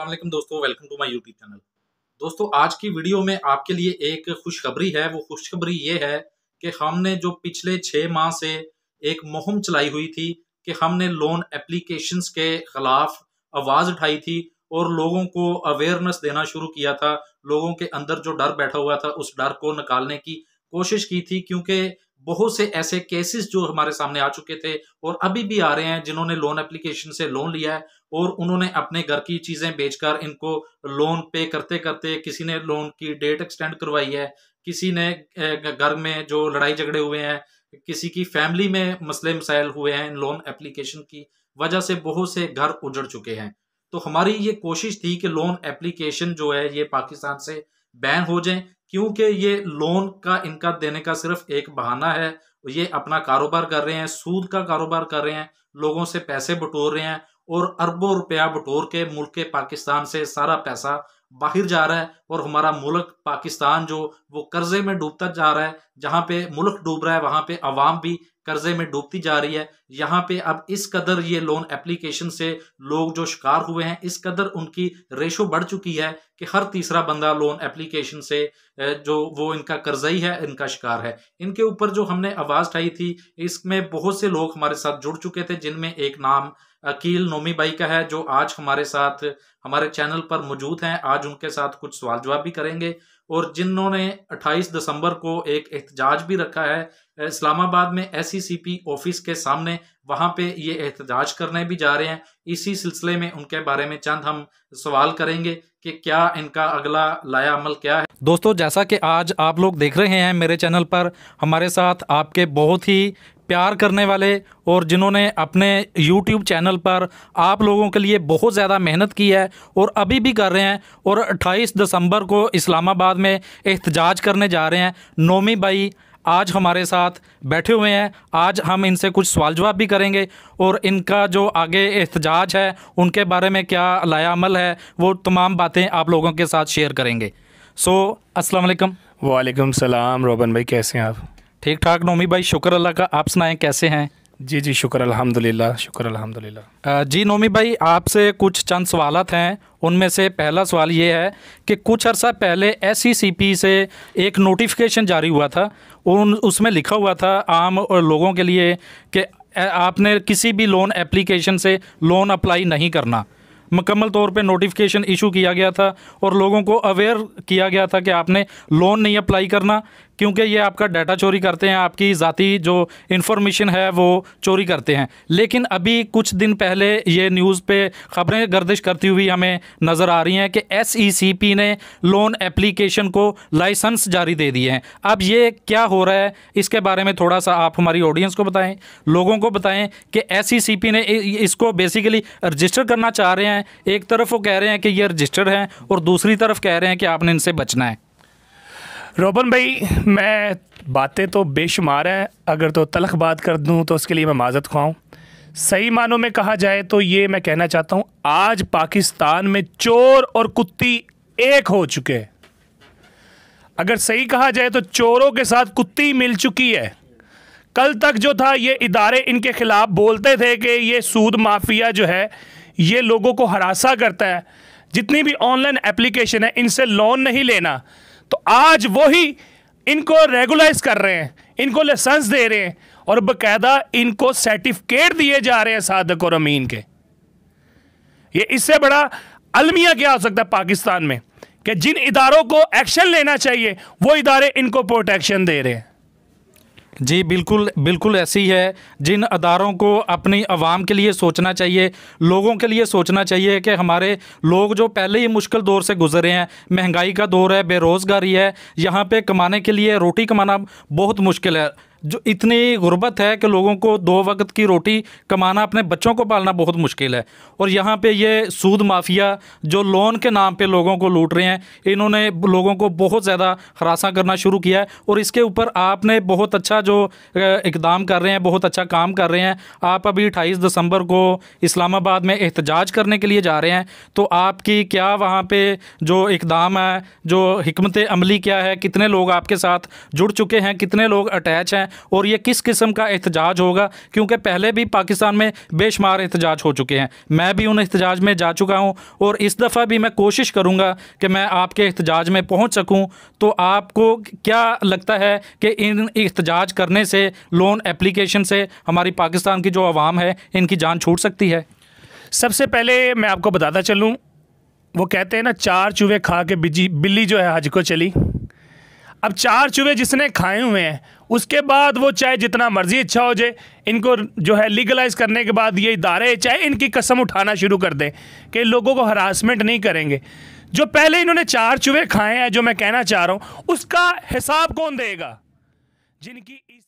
अल्लाम दोस्तों welcome to my YouTube channel दोस्तों आज की वीडियो में आपके लिए एक खुशखबरी है वो खुशखबरी ये है कि हमने जो पिछले छः माह से एक मुहिम चलाई हुई थी कि हमने लोन एप्लीकेशंस के ख़िलाफ़ आवाज़ उठाई थी और लोगों को अवेयरनेस देना शुरू किया था लोगों के अंदर जो डर बैठा हुआ था उस डर को निकालने की कोशिश की थी क्योंकि बहुत से ऐसे केसेस जो हमारे सामने आ चुके थे और अभी भी आ रहे हैं जिन्होंने लोन एप्लीकेशन से लोन लिया है और उन्होंने अपने घर की चीज़ें बेचकर इनको लोन पे करते करते किसी ने लोन की डेट एक्सटेंड करवाई है किसी ने घर में जो लड़ाई झगड़े हुए हैं किसी की फैमिली में मसले मसाइल हुए हैं लोन एप्लीकेशन की वजह से बहुत से घर उजड़ चुके हैं तो हमारी ये कोशिश थी कि लोन एप्लीकेशन जो है ये पाकिस्तान से बैन हो जाएं क्योंकि ये लोन का इनका देने का सिर्फ एक बहाना है ये अपना कारोबार कर रहे हैं सूद का कारोबार कर रहे हैं लोगों से पैसे बटोर रहे हैं और अरबों रुपया बटोर के मुल्क के पाकिस्तान से सारा पैसा बाहर जा रहा है और हमारा मुल्क पाकिस्तान जो वो कर्जे में डूबता जा रहा है जहाँ पे मुल्क डूब रहा है वहाँ पे आवाम भी कर्जे में डूबती जा रही है यहाँ पे अब इस कदर ये लोन एप्लीकेशन से लोग जो शिकार हुए हैं इस कदर उनकी रेशो बढ़ चुकी है कि हर तीसरा बंदा लोन एप्लीकेशन से जो वो इनका कर्जा ही है इनका शिकार है इनके ऊपर जो हमने आवाज़ उठाई थी इसमें बहुत से लोग हमारे साथ जुड़ चुके थे जिनमें एक नाम अकील नोमी बाई का है जो आज हमारे साथ हमारे चैनल पर मौजूद हैं आज उनके साथ कुछ सवाल जवाब भी करेंगे और जिन्होंने 28 दिसंबर को एक एहतजाज भी रखा है इस्लामाबाद में एस e ऑफिस के सामने वहाँ पे ये एहतजाज करने भी जा रहे हैं इसी सिलसिले में उनके बारे में चंद हम सवाल करेंगे कि क्या इनका अगला लाया अमल क्या है दोस्तों जैसा कि आज आप लोग देख रहे हैं मेरे चैनल पर हमारे साथ आपके बहुत ही प्यार करने वाले और जिन्होंने अपने यूट्यूब चैनल पर आप लोगों के लिए बहुत ज़्यादा मेहनत की है और अभी भी कर रहे हैं और 28 दिसंबर को इस्लामाबाद में एहतजाज करने जा रहे हैं नोमी भाई आज हमारे साथ बैठे हुए हैं आज हम इनसे कुछ सवाल जवाब भी करेंगे और इनका जो आगे एहतजाज है उनके बारे में क्या लायामल है वो तमाम बातें आप लोगों के साथ शेयर करेंगे सो असलकम वालेकुम सलाम रोबन भाई कैसे हैं आप ठीक ठाक नोमी भाई शुक्र अल्लाह का आप सुनाएं कैसे हैं जी जी शुक्र अल्हम्दुलिल्लाह शुक्र अल्हम्दुलिल्लाह जी नोमी भाई आपसे कुछ चंद सवाल हैं उनमें से पहला सवाल ये है कि कुछ अर्सा पहले एस e से एक नोटिफिकेशन जारी हुआ था उन उसमें लिखा हुआ था आम और लोगों के लिए कि आपने किसी भी लोन एप्लीकेशन से लोन अप्लाई नहीं करना मुकम्मल तौर पे नोटिफिकेशन इशू किया गया था और लोगों को अवेयर किया गया था कि आपने लोन नहीं अप्लाई करना क्योंकि ये आपका डाटा चोरी करते हैं आपकी ज़ाती जो इन्फॉर्मेशन है वो चोरी करते हैं लेकिन अभी कुछ दिन पहले ये न्यूज़ पे ख़बरें गर्दिश करती हुई हमें नज़र आ रही हैं कि एस e ने लोन एप्लीकेशन को लाइसेंस जारी दे दिए हैं अब ये क्या हो रहा है इसके बारे में थोड़ा सा आप हमारी ऑडियंस को बताएं लोगों को बताएं कि एस e ने इसको बेसिकली रजिस्टर करना चाह रहे हैं एक तरफ वो कह रहे हैं कि ये रजिस्टर हैं और दूसरी तरफ कह रहे हैं कि आपने इनसे बचना है रोबन भाई मैं बातें तो बेशुमार हैं अगर तो तलख बात कर दूँ तो उसके लिए मैं माजत खुआऊँ सही मानों में कहा जाए तो ये मैं कहना चाहता हूँ आज पाकिस्तान में चोर और कुत्ती एक हो चुके हैं अगर सही कहा जाए तो चोरों के साथ कुत्ती मिल चुकी है कल तक जो था ये इदारे इनके ख़िलाफ़ बोलते थे कि ये सूद माफिया जो है ये लोगों को हरासा करता है जितनी भी ऑनलाइन एप्लीकेशन है इनसे लोन नहीं लेना तो आज वही इनको रेगुलाइज कर रहे हैं इनको लाइसेंस दे रहे हैं और बकायदा इनको सर्टिफिकेट दिए जा रहे हैं सादक और अमीन के ये इससे बड़ा अलमिया क्या हो सकता है पाकिस्तान में कि जिन इदारों को एक्शन लेना चाहिए वो इदारे इनको प्रोटेक्शन दे रहे हैं जी बिल्कुल बिल्कुल ऐसी है जिन अदारों को अपनी आवाम के लिए सोचना चाहिए लोगों के लिए सोचना चाहिए कि हमारे लोग जो पहले ही मुश्किल दौर से गुजरे हैं महंगाई का दौर है बेरोज़गारी है यहाँ पे कमाने के लिए रोटी कमाना बहुत मुश्किल है जो इतनी गुर्बत है कि लोगों को दो वक्त की रोटी कमाना अपने बच्चों को पालना बहुत मुश्किल है और यहाँ पे ये सूद माफिया जो लोन के नाम पे लोगों को लूट रहे हैं इन्होंने लोगों को बहुत ज़्यादा हरासा करना शुरू किया है और इसके ऊपर आपने बहुत अच्छा जो इकदाम कर रहे हैं बहुत अच्छा काम कर रहे हैं आप अभी अट्ठाईस दिसंबर को इस्लामाबाद में एहतजाज करने के लिए जा रहे हैं तो आपकी क्या वहाँ पर जो इकदाम है जो हमत अमली क्या है कितने लोग आपके साथ जुड़ चुके हैं कितने लोग अटैच हैं और ये किस किस्म का एहतजाज होगा क्योंकि पहले भी पाकिस्तान में बेशुमार एहतजाज हो चुके हैं मैं भी उन एहतजाज में जा चुका हूँ और इस दफ़ा भी मैं कोशिश करूँगा कि मैं आपके एहतजाज में पहुँच सकूँ तो आपको क्या लगता है कि इन एहतजाज करने से लोन एप्लीकेशन से हमारी पाकिस्तान की जो आवाम है इनकी जान छूट सकती है सबसे पहले मैं आपको बताता चलूँ वो कहते हैं ना चार चूहे खा के बिजी बिल्ली जो है हज को चली अब चार चूहे जिसने खाए हुए हैं उसके बाद वो चाहे जितना मर्जी अच्छा हो जाए इनको जो है लीगलाइज करने के बाद ये इदारे चाहे इनकी कसम उठाना शुरू कर दें कि लोगों को हरासमेंट नहीं करेंगे जो पहले इन्होंने चार चूहे खाए हैं जो मैं कहना चाह रहा हूँ उसका हिसाब कौन देगा जिनकी इस